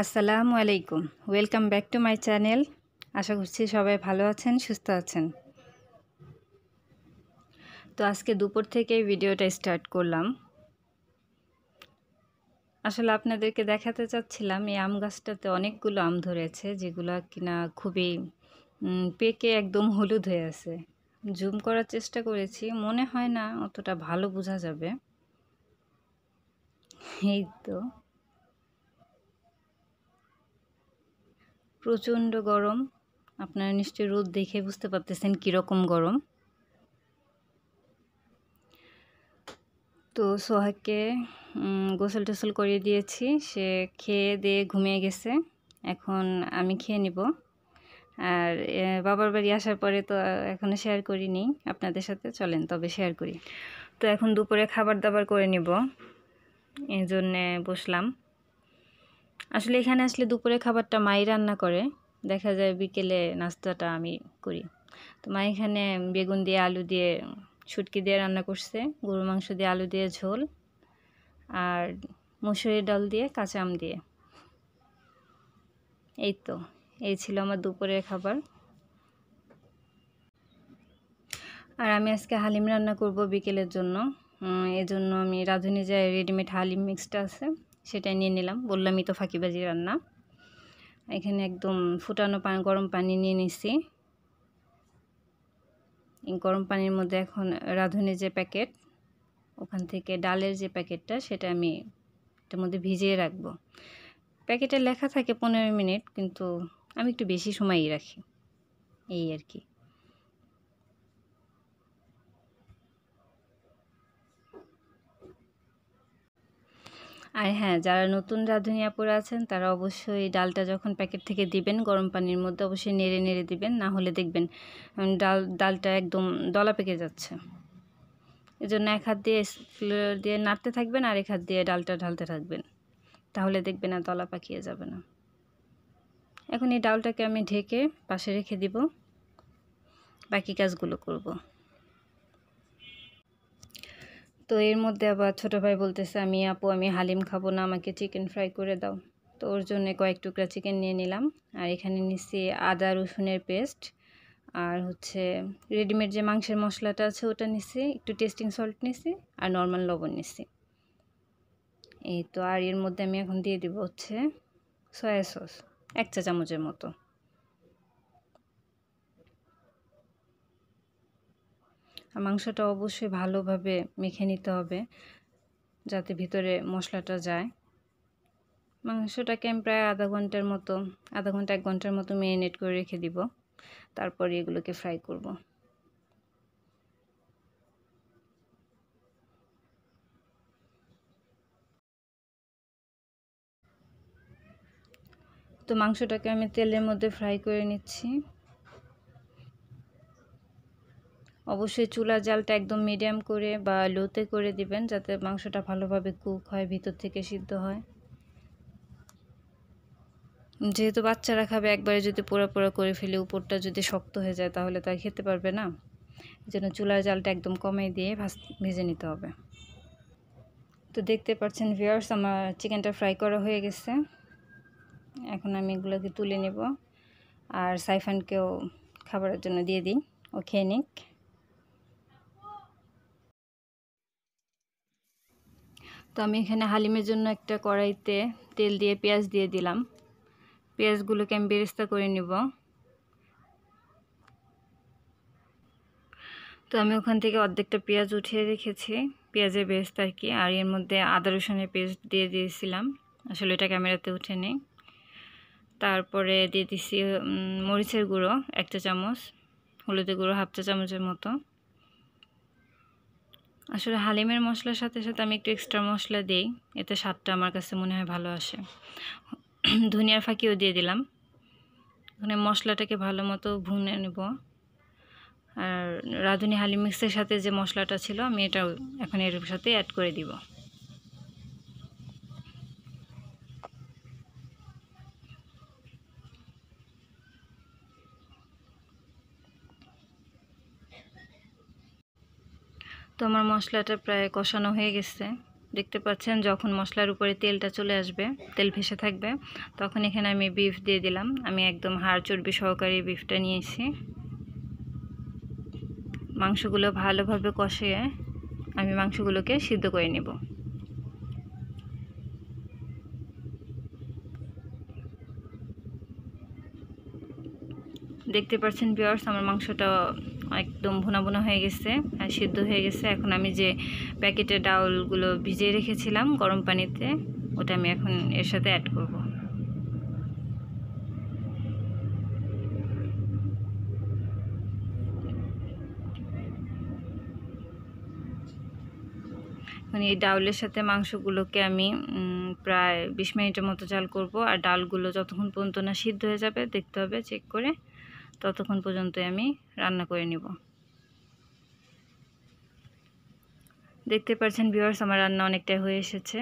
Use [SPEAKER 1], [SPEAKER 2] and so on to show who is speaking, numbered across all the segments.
[SPEAKER 1] আসসালামু আলাইকুম welcome back to my channel আশা করছি সবাই ভালো আছেন সুস্থ আছেন তো আজকে দুপুর থেকে ভিডিওটা স্টার্ট করলাম আসলে আপনাদেরকে দেখাতে চাচ্ছিলাম এই আম গাছটাতে অনেকগুলো আম ধরেছে যেগুলো কিনা খুবই পেকে একদম হলুদ হয়ে আছে জুম করার চেষ্টা করেছি মনে হয় না অতটা ভালো বোঝা যাবে এই তো প্রচণ্ড গরম আপনারা নিশ্চয়ই রোদ দেখে বুঝতে পারতেছেন কীরকম গরম তো সোহাগকে গোসল টোসল করিয়ে দিয়েছি সে খেয়ে দিয়ে ঘুমিয়ে গেছে এখন আমি খেয়ে নিব আর বাবার বাড়ি আসার পরে তো এখনও শেয়ার করিনি আপনাদের সাথে চলেন তবে শেয়ার করি তো এখন দুপুরে খাবার দাবার করে নিব এই জন্যে বসলাম আসলে এখানে আসলে দুপুরে খাবারটা মাই রান্না করে দেখা যায় বিকেলে নাস্তাটা আমি করি তো মা এখানে বেগুন দিয়ে আলু দিয়ে ছুটকি দিয়ে রান্না করছে গরু মাংস দিয়ে আলু দিয়ে ঝোল আর মুসুরির ডাল দিয়ে কাঁচা আম দিয়ে এই তো এই ছিল আমার দুপুরের খাবার আর আমি আজকে হালিম রান্না করব বিকেলের জন্য এজন্য আমি রাঁধুনি যায় রেডিমেড হালিম মিক্সটা আছে সেটাই নিয়ে নিলাম বললামই তো ফাঁকিবাজি রান্না এখানে একদম ফুটানো পান গরম পানি নিয়ে নিছি গরম পানির মধ্যে এখন রাঁধুনির যে প্যাকেট ওখান থেকে ডালের যে প্যাকেটটা সেটা আমি এটার মধ্যে ভিজিয়ে রাখবো প্যাকেটে লেখা থাকে পনেরো মিনিট কিন্তু আমি একটু বেশি সময়ই রাখি এই আর কি আর হ্যাঁ যারা নতুন রাঁধুনি আপুরা আছেন তারা অবশ্যই ডালটা যখন প্যাকেট থেকে দিবেন গরম পানির মধ্যে অবশ্যই নেড়ে নেড়ে দিবেন না হলে দেখবেন ডাল ডালটা একদম দলা পেকে যাচ্ছে এজন্য এক হাত দিয়ে দিয়ে নাড়তে থাকবেন আর এক হাত দিয়ে ডালটা ঢালতে থাকবেন তাহলে দেখবেন না দলা পাকিয়ে যাবে না এখন এই ডালটাকে আমি ঢেকে পাশে রেখে দিব বাকি কাজগুলো করব তো এর মধ্যে আবার ছোটো ভাই বলতেছে আমি আপু আমি হালিম খাবো না আমাকে চিকেন ফ্রাই করে দাও তো ওর জন্য কয়েক টুকরা চিকেন নিয়ে নিলাম আর এখানে নিচ্ছি আদা রসুনের পেস্ট আর হচ্ছে রেডিমেড যে মাংসের মশলাটা আছে ওটা নিচ্ছি একটু টেস্টিং সল্ট নিচ্ছি আর নর্মাল লবণ নিচ্ছি এই তো আর এর মধ্যে আমি এখন দিয়ে দিব হচ্ছে সয়া সস এক চা চামচের মতো মাংসটা অবশ্যই ভালোভাবে মেখে নিতে হবে যাতে ভিতরে মশলাটা যায় মাংসটাকে আমি প্রায় আধা ঘন্টার মতো আধা ঘন্টা এক ঘন্টার মতো মেরিনেট করে রেখে দিব তারপর এগুলোকে ফ্রাই করব তো মাংসটাকে আমি তেলের মধ্যে ফ্রাই করে নিচ্ছি অবশ্যই চুলার জালটা একদম মিডিয়াম করে বা লোতে করে দিবেন যাতে মাংসটা ভালোভাবে কুক হয় ভিতর থেকে সিদ্ধ হয় যেহেতু বাচ্চারা খাবে একবারে যদি পোড়া পোড়া করে ফেলে উপরটা যদি শক্ত হয়ে যায় তাহলে তাই খেতে পারবে না যেন চুলার জালটা একদম কমে দিয়ে ভাস ভেজে নিতে হবে তো দেখতে পাচ্ছেন ভিওর্স আমার চিকেনটা ফ্রাই করা হয়ে গেছে এখন আমি এগুলোকে তুলে নেব আর সাইফানকেও খাবারের জন্য দিয়ে দিই ও খেয়ে নিক তো আমি এখানে হালিমের জন্য একটা কড়াইতে তেল দিয়ে পেঁয়াজ দিয়ে দিলাম পেঁয়াজগুলোকে আমি বেরেস্তা করে নিব তো আমি ওখান থেকে অর্ধেকটা পেঁয়াজ উঠিয়ে রেখেছি পেঁয়াজের বেরেস্তা আর কি আর এর মধ্যে আদা রসুনের পেস্ট দিয়ে দিয়েছিলাম আসলে এটা ক্যামেরাতে উঠে নেই তারপরে দিয়ে দিছি মরিচের গুঁড়ো একটা চামচ হলুদের গুঁড়ো হাফটা চামচের মতো আসলে হালিমের মশলার সাথে সাথে আমি একটু এক্সট্রা মশলা দিই এতে স্বাদটা আমার কাছে মনে হয় ভালো আসে ধনিয়ার ফাঁকিও দিয়ে দিলাম ওখানে মশলাটাকে ভালো মতো ভুনে নেব আর রাঁধুনি হালিম মিক্সের সাথে যে মশলাটা ছিল আমি এটা এখন এর সাথে অ্যাড করে দিব তো আমার মশলাটা প্রায় কষানো হয়ে গেছে দেখতে পাচ্ছেন যখন মশলার উপরে তেলটা চলে আসবে তেল ভেসে থাকবে তখন এখানে আমি বিফ দিয়ে দিলাম আমি একদম হাড় চর্বি সহকারে বিফটা নিয়েছি মাংসগুলো ভালোভাবে কষিয়ে আমি মাংসগুলোকে সিদ্ধ করে নেব দেখতে পাচ্ছেন বিয়ার্স আমার মাংসটা একদম ভোনা ভোনা হয়ে গেছে আর সিদ্ধ হয়ে গেছে এখন আমি যে প্যাকেটে ডাউলগুলো ভিজিয়ে রেখেছিলাম গরম পানিতে ওটা আমি এখন এর সাথে অ্যাড করব এখন এই ডাউলের সাথে মাংসগুলোকে আমি প্রায় বিশ মিনিটের মতো জাল করব আর ডালগুলো যতক্ষণ পর্যন্ত না সিদ্ধ হয়ে যাবে দেখতে হবে চেক করে ততক্ষণ পর্যন্ত আমি রান্না করে নিব দেখতে পাচ্ছেন ভিওয়ার্স আমার রান্না অনেকটাই হয়ে এসেছে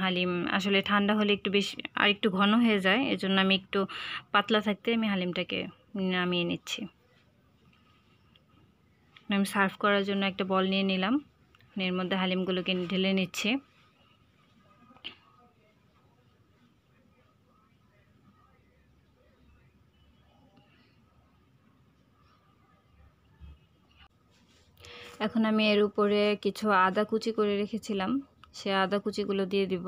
[SPEAKER 1] হালিম আসলে ঠান্ডা হলে একটু বেশি আর একটু ঘন হয়ে যায় এজন্য আমি একটু পাতলা থাকতে আমি হালিমটাকে নামিয়ে নিচ্ছি আমি সার্ভ করার জন্য একটা বল নিয়ে নিলাম এর মধ্যে হালিমগুলোকে ঢেলে নিচ্ছি এখন আমি এর উপরে কিছু আদা কুচি করে রেখেছিলাম সে আদা কুচিগুলো দিয়ে দিব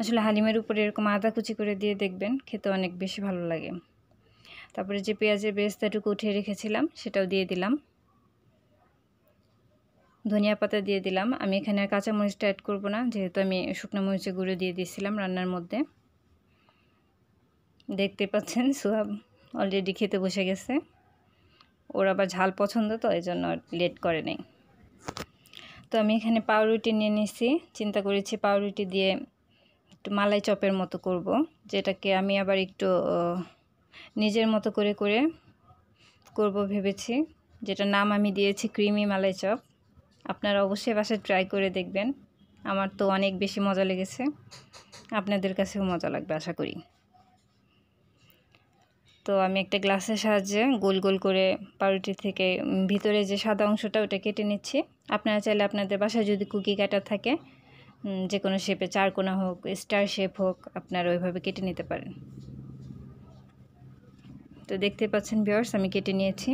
[SPEAKER 1] আসলে হালিমের উপরে এরকম আদা কুচি করে দিয়ে দেখবেন খেতে অনেক বেশি ভালো লাগে তারপরে যে পেঁয়াজের বেস্তাটুকু উঠিয়ে রেখেছিলাম সেটাও দিয়ে দিলাম ধনিয়া পাতা দিয়ে দিলাম আমি এখানে আর কাঁচা মরিচটা অ্যাড করবো না যেহেতু আমি শুকনো মরিচের গুঁড়ো দিয়ে দিয়েছিলাম রান্নার মধ্যে দেখতে পাচ্ছেন সোহাব অলরেডি খেতে বসে গেছে ওর আবার ঝাল পছন্দ তো এই জন্য লেট করে নেই তো আমি এখানে পাউরুটি নিয়ে নিছি চিন্তা করেছি পাউরুটি দিয়ে একটু মালাই চপের মতো করব যেটাকে আমি আবার একটু নিজের মতো করে করে করব ভেবেছি যেটা নাম আমি দিয়েছি ক্রিমি মালাই চপ আপনারা অবশ্যই বাসায় ট্রাই করে দেখবেন আমার তো অনেক বেশি মজা লেগেছে আপনাদের কাছেও মজা লাগবে আশা করি তো আমি একটা গ্লাসের সাহায্যে গোল গোল করে পাউরুটি থেকে ভিতরে যে সাদা অংশটা ওটা কেটে নিচ্ছি আপনারা চাইলে আপনাদের বাসায় যদি কুকি কাটার থাকে যে কোনো শেপে চারকোনা হোক স্টার শেপ হোক আপনারা ওইভাবে কেটে নিতে পারেন তো দেখতে পাচ্ছেন বিয়ার্স আমি কেটে নিয়েছি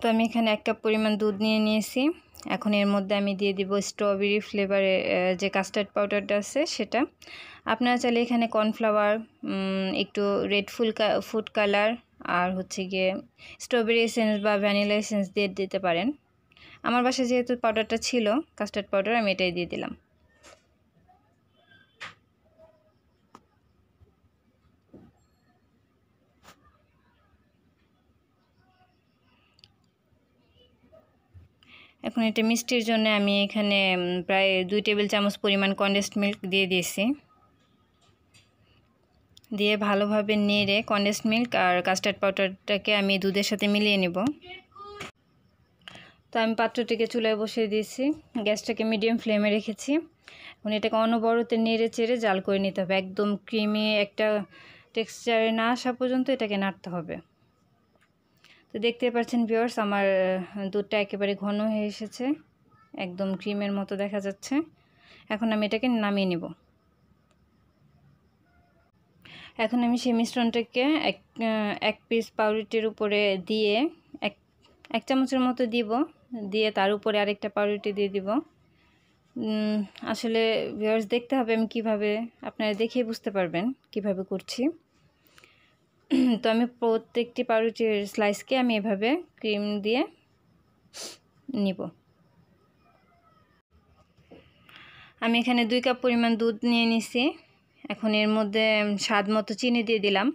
[SPEAKER 1] তো আমি এখানে এক কাপ পরিমাণ দুধ নিয়ে নিয়েছি এখন এর মধ্যে আমি দিয়ে দিব স্ট্রবেরি ফ্লেভারের যে কাস্টার্ড পাউডারটা আছে সেটা আপনারা চাইলে এখানে কর্নফ্লাওয়ার একটু রেড ফুল ফুড কালার আর হচ্ছে গিয়ে স্ট্রবেরি এসেন্স বা ভ্যানিলা এসেন্স দিয়ে দিতে পারেন আমার বাসায় যেহেতু পাউডারটা ছিল কাস্টার্ড পাউডার আমি এটাই দিয়ে দিলাম এখন এটা মিষ্টির জন্য আমি এখানে প্রায় দুই টেবিল চামচ পরিমাণ কনডেন্সড মিল্ক দিয়ে দিয়েছি দিয়ে ভালোভাবে নেড়ে কনডেন্সড মিল্ক আর কাস্টার্ড পাউডারটাকে আমি দুধের সাথে মিলিয়ে নেব তো আমি পাত্রটিকে চুলায় বসিয়ে দিয়েছি গ্যাসটাকে মিডিয়াম ফ্লেমে রেখেছি এখন এটাকে অনবরতে নেড়ে চেড়ে জাল করে নিতে হবে একদম ক্রিমি একটা টেক্সচারে না আসা পর্যন্ত এটাকে নাড়তে হবে তো দেখতে পাচ্ছেন ভিওর্স আমার দুধটা একেবারে ঘন হয়ে এসেছে একদম ক্রিমের মতো দেখা যাচ্ছে এখন আমি এটাকে নামিয়ে নেব এখন আমি সেই মিশ্রণটাকে এক এক পিস পাউরুটির উপরে দিয়ে এক এক চামচের মতো দিব দিয়ে তার উপরে আরেকটা পাউরুটি দিয়ে দিব আসলে ভিওর্স দেখতে হবে আমি কিভাবে আপনারা দেখে বুঝতে পারবেন কিভাবে করছি তো আমি প্রত্যেকটি পাউরুটির স্লাইসকে আমি এভাবে ক্রিম দিয়ে নিব আমি এখানে দুই কাপ পরিমাণ দুধ নিয়ে নিছি এখন এর মধ্যে স্বাদ মতো চিনি দিয়ে দিলাম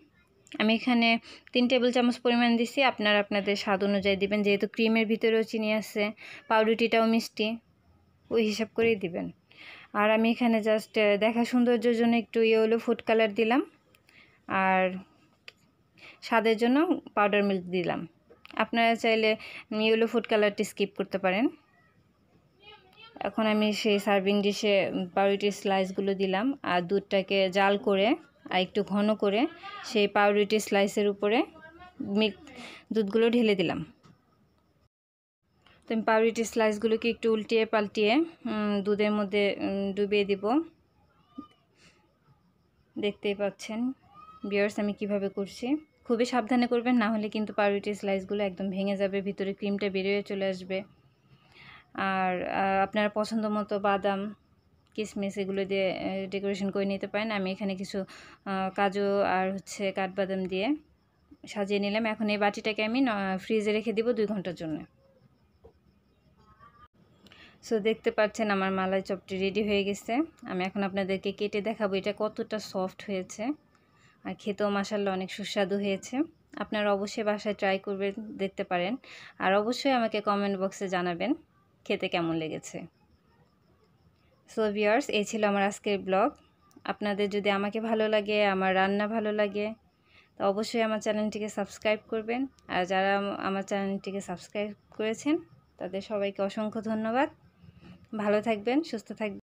[SPEAKER 1] আমি এখানে তিন টেবিল চামচ পরিমাণ দিছি আপনারা আপনাদের স্বাদ অনুযায়ী দিবেন যেহেতু ক্রিমের ভিতরেও চিনি আছে পাউরুটিটাও মিষ্টি ওই হিসাব করেই দিবেন আর আমি এখানে জাস্ট দেখা সৌন্দর্যের জন্য একটু ইয়েলো ফুড কালার দিলাম আর স্বাদের জন্য পাউডার মিল্ক দিলাম আপনারা চাইলে ইয়েলো ফুড কালারটি স্কিপ করতে পারেন এখন আমি সেই সার্ভিং ডিশে পাউরুটির স্লাইসগুলো দিলাম আর দুধটাকে জাল করে আর একটু ঘন করে সেই পাউরুটির স্লাইসের উপরে মিল্ক দুধগুলো ঢেলে দিলাম তো আমি পাউরুটির স্লাইসগুলোকে একটু উল্টিয়ে পাল্টিয়ে দুধের মধ্যে ডুবিয়ে দিব দেখতেই পাচ্ছেন বিয়ার্স আমি কিভাবে করছি খুবই সাবধানে করবেন না হলে কিন্তু পাউরুটি স্লাইসগুলো একদম ভেঙে যাবে ভিতরে ক্রিমটা বেরিয়ে চলে আসবে আর আপনার পছন্দ মতো বাদাম কিসমিস এগুলো দিয়ে ডেকোরেশন করে নিতে পারেন আমি এখানে কিছু কাজু আর হচ্ছে কাঠবাদাম দিয়ে সাজিয়ে নিলাম এখন এই বাটিটাকে আমি ফ্রিজে রেখে দিব দুই ঘন্টার জন্য সো দেখতে পাচ্ছেন আমার মালাই চপটি রেডি হয়ে গেছে আমি এখন আপনাদেরকে কেটে দেখাবো এটা কতটা সফট হয়েছে আর খেতেও মাসাল্লা অনেক সুস্বাদু হয়েছে আপনারা অবশ্যই বাসায় ট্রাই করবেন দেখতে পারেন আর অবশ্যই আমাকে কমেন্ট বক্সে জানাবেন খেতে কেমন লেগেছে সো ভিওর্স এই ছিল আমার আজকের ব্লগ আপনাদের যদি আমাকে ভালো লাগে আমার রান্না ভালো লাগে তো অবশ্যই আমার চ্যানেলটিকে সাবস্ক্রাইব করবেন আর যারা আমার চ্যানেলটিকে সাবস্ক্রাইব করেছেন তাদের সবাইকে অসংখ্য ধন্যবাদ ভালো থাকবেন সুস্থ থাকবেন